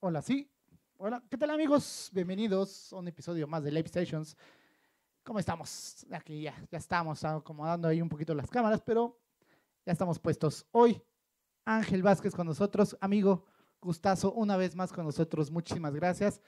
Hola, sí. Hola, ¿qué tal amigos? Bienvenidos a un episodio más de Live Stations. ¿Cómo estamos? Aquí ya, ya estamos acomodando ahí un poquito las cámaras, pero ya estamos puestos. Hoy, Ángel Vázquez con nosotros, amigo Gustazo, una vez más con nosotros. Muchísimas gracias.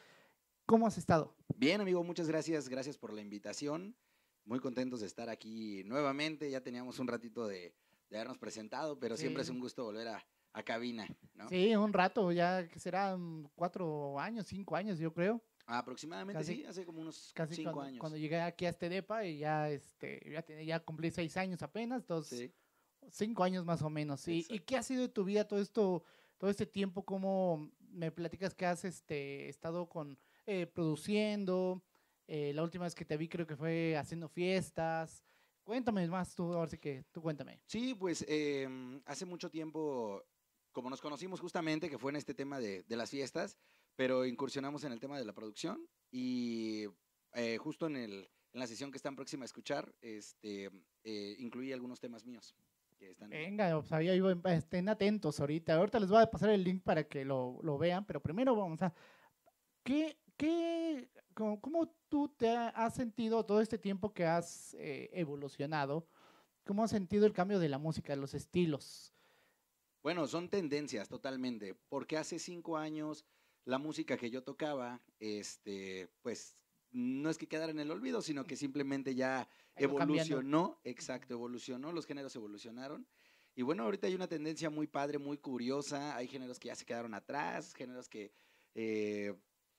¿Cómo has estado? Bien, amigo, muchas gracias. Gracias por la invitación. Muy contentos de estar aquí nuevamente. Ya teníamos un ratito de, habernos presentado, pero siempre es un gusto volver a, a cabina, ¿no? Sí, un rato, ya que serán cuatro años, cinco años, yo creo. aproximadamente, sí, hace como unos casi cinco años. Cuando llegué aquí a este depa y ya, este, ya, ya cumplí seis años apenas, entonces cinco años más o menos. sí. ¿Y qué ha sido de tu vida todo esto, todo este tiempo? ¿Cómo me platicas que has este, estado con eh, produciendo? Eh, la última vez que te vi creo que fue haciendo fiestas. Cuéntame más tú, ahora sí que tú cuéntame. Sí, pues em, hace mucho tiempo como nos conocimos justamente, que fue en este tema de, las fiestas, pero incursionamos en el tema de la producción y eh, justo en, el, en, la sesión que están próxima a escuchar, este, eh, incluí algunos temas míos. Venga, pues estén atentos ahorita. Ahorita les voy a pasar el link para que lo, lo vean, pero primero vamos a... ¿Qué, qué, cómo, tú te has sentido todo este tiempo que has eh, evolucionado? ¿Cómo has sentido el cambio de la música, de los estilos? Bueno, son tendencias totalmente, porque hace cinco años la música que yo tocaba, este, pues no es que quedara en el olvido, sino que simplemente ya evolucionó, exacto, evolucionó, los géneros evolucionaron. Y bueno, ahorita hay una tendencia muy padre, muy curiosa, hay géneros que ya se quedaron atrás, géneros que eh,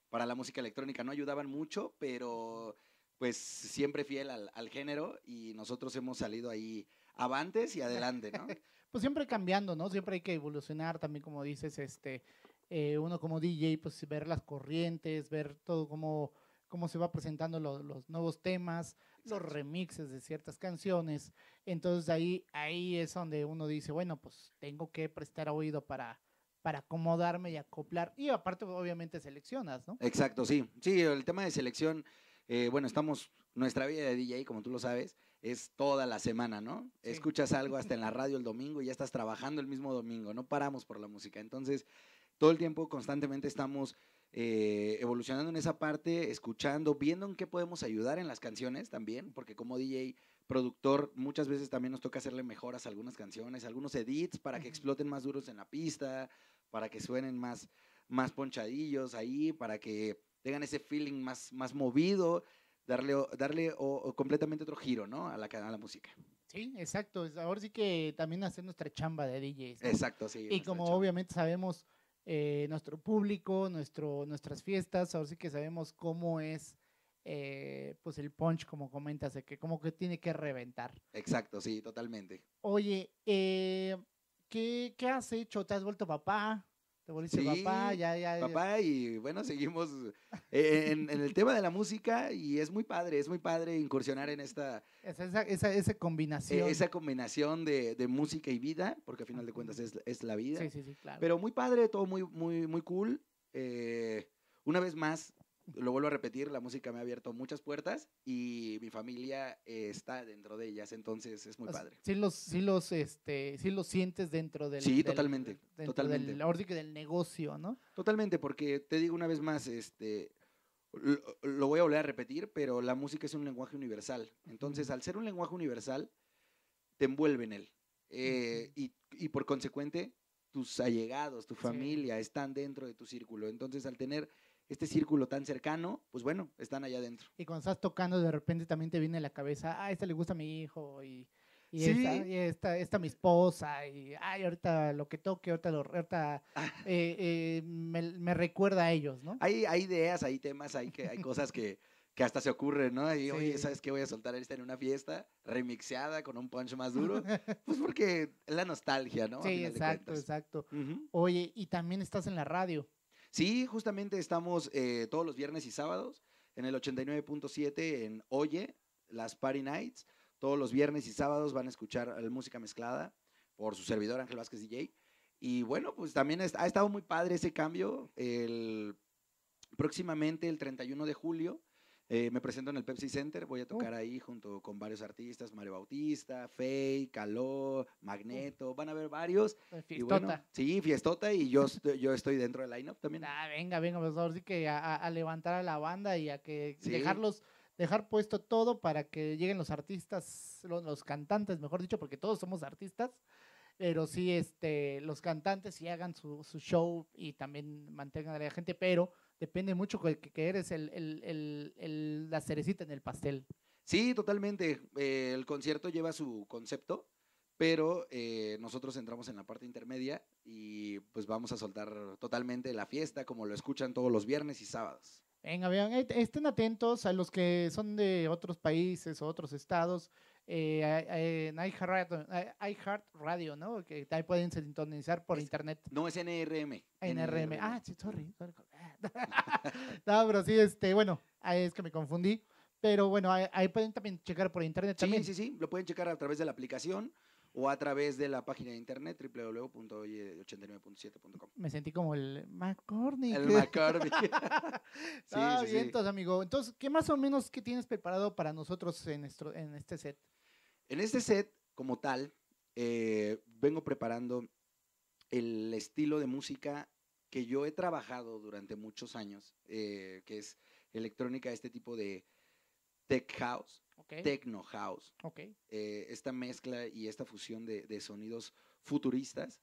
para la música electrónica no ayudaban mucho, pero pues siempre fiel al, al género y nosotros hemos salido ahí avantes y adelante, ¿no? pues siempre cambiando, ¿no? Siempre hay que evolucionar también, como dices, este, eh, uno como DJ, pues ver las corrientes, ver todo cómo, cómo se va presentando los nuevos temas, los remixes de ciertas canciones. Entonces ahí, ahí es donde uno dice, bueno, pues tengo que prestar oído para, para acomodarme y acoplar. Y aparte, obviamente, seleccionas, ¿no? Exacto, sí. Sí, el tema de selección, eh, bueno, estamos, nuestra vida de DJ, como tú lo sabes, es toda la semana, ¿no? Escuchas algo hasta en la radio el domingo y ya estás trabajando el mismo domingo, no paramos por la música. Entonces, todo el tiempo constantemente estamos eh, evolucionando en esa parte, escuchando, viendo en qué podemos ayudar en las canciones también, porque como DJ productor muchas veces también nos toca hacerle mejoras a algunas canciones, algunos edits para que exploten más duros en la pista, para que suenen más, más ponchadillos ahí, para que tengan ese feeling más, más movido darle, darle o, completamente otro giro, ¿no? A la, a la música. Sí, exacto. Ahora sí que también hacer nuestra chamba de DJs. Exacto, sí. Y como obviamente sabemos eh, nuestro público, nuestro, nuestras fiestas, ahora sí que sabemos cómo es eh, pues el punch, como comentas, de que como que tiene que reventar. Exacto, sí, totalmente. Oye, eh, ¿qué, ¿qué has hecho? ¿Te has vuelto papá? papá, y bueno, seguimos eh, en, el tema de la música y es muy padre, es muy padre incursionar en esta. Esa, esa, combinación. E-, esa combinación de, música y vida, porque al final de cuentas es, la vida. Sí, sí, sí, claro. Pero muy padre, todo muy, muy, muy cool. Eh, una vez más, lo vuelvo a repetir, la música me ha abierto muchas puertas y mi familia está dentro de ellas, entonces es muy padre. Sí los, sí los, este, sí los sientes dentro del... Sí, totalmente, totalmente, dentro totalmente. Del, del negocio, ¿no? Totalmente, porque te digo una vez más, este, lo, voy a volver a repetir, pero la música es un lenguaje universal. Entonces, al ser un lenguaje universal, te envuelve en él. Eh, y, por consecuente, tus allegados, tu familia, están dentro de tu círculo. Entonces, al tener este círculo tan cercano, pues bueno, están allá adentro. Y cuando estás tocando, de repente también te viene la cabeza, ah, esta le gusta a mi hijo, y, y, esta, y esta, esta, mi esposa, y ay, ahorita lo que toque, ahorita, lo, ahorita ah. eh, eh, me, recuerda a ellos, ¿no? Hay, ideas, hay temas, hay, que, hay cosas que, hasta se ocurren, ¿no? Y, oye, ¿sabes qué? Voy a soltar esta en una fiesta, remixeada, con un punch más duro. pues porque es la nostalgia, ¿no? Sí, exacto, exacto. Oye, y también estás en la radio. Sí, justamente estamos eh, todos los viernes y sábados en el 89.7 en Oye, las Party Nights. Todos los viernes y sábados van a escuchar eh, música mezclada por su servidor Ángel Vázquez DJ. Y bueno, pues también ha estado muy padre ese cambio. El, próximamente, el 31 de julio, eh, me presento en el Pepsi Center, voy a oh. tocar ahí junto con varios artistas, Mario Bautista, Faye, Caló, Magneto, oh. van a haber varios. fiestota. sí, fiestota y yo, yo estoy dentro del line-up también. Ah, venga, venga, pues sí que a, levantar a la banda y a que dejarlos dejar puesto todo para que lleguen los artistas, los, cantantes, mejor dicho, porque todos somos artistas, pero sí, este, los cantantes y hagan su, su show y también mantengan a la gente, pero depende mucho que, que eres el, la cerecita en el pastel. Sí, totalmente. Eh, el concierto lleva su concepto, pero eh, nosotros entramos en la parte intermedia y pues vamos a soltar totalmente la fiesta como lo escuchan todos los viernes y sábados. Venga, estén atentos a los que son de otros países o otros estados. Eh, Heart Radio, ¿no? Que ahí pueden sintonizar por internet. No, es NRM. E NRM. E e ah, sí, sorry. no, pero sí, este, bueno, es que me confundí. Pero bueno, ahí, pueden también checar por internet también. Sí, sí, sí, lo pueden checar a través de la aplicación o a través de la página de internet www.89.7.com. Me sentí como el McCormick. El McCormick. sí, ah, sí, entonces, amigo. Entonces, ¿qué más o menos qué tienes preparado para nosotros en, este set? En este set, como tal, eh, vengo preparando el estilo de música que yo he trabajado durante muchos años, eh, que es electrónica, este tipo de tech house, techno house. Eh, esta mezcla y esta fusión de, sonidos futuristas.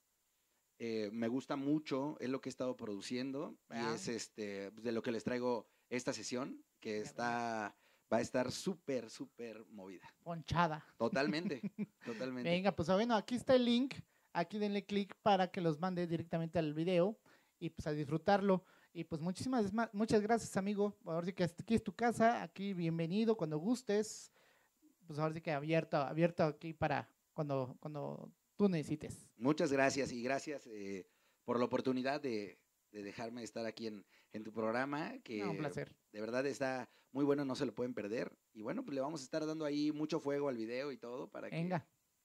Eh, me gusta mucho, es lo que he estado produciendo y es este, de lo que les traigo esta sesión, que está, va a estar súper, súper movida. Ponchada. Totalmente, totalmente. Venga, pues ah, bueno, aquí está el link, aquí denle clic para que los mande directamente al video y pues a disfrutarlo. Y pues muchísimas muchas gracias, amigo. Ahora sí que aquí es tu casa, aquí bienvenido cuando gustes. Pues ahora sí que abierto, abierto aquí para cuando, cuando tú necesites. Muchas gracias y gracias eh, por la oportunidad de, dejarme estar aquí en, tu programa. Que un placer. De verdad está muy bueno, no se lo pueden perder. Y bueno, pues le vamos a estar dando ahí mucho fuego al video y todo para que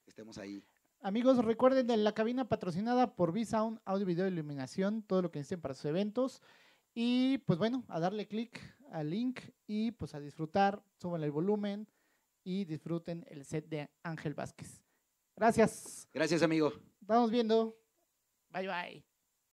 estemos ahí. Amigos, recuerden en la cabina patrocinada por V-Sound, audio, video, iluminación, todo lo que necesiten para sus eventos. Y pues bueno, a darle clic al link y pues a disfrutar, suban el volumen y disfruten el set de Ángel Vázquez. Gracias. Gracias, amigo. vamos viendo. Bye, bye.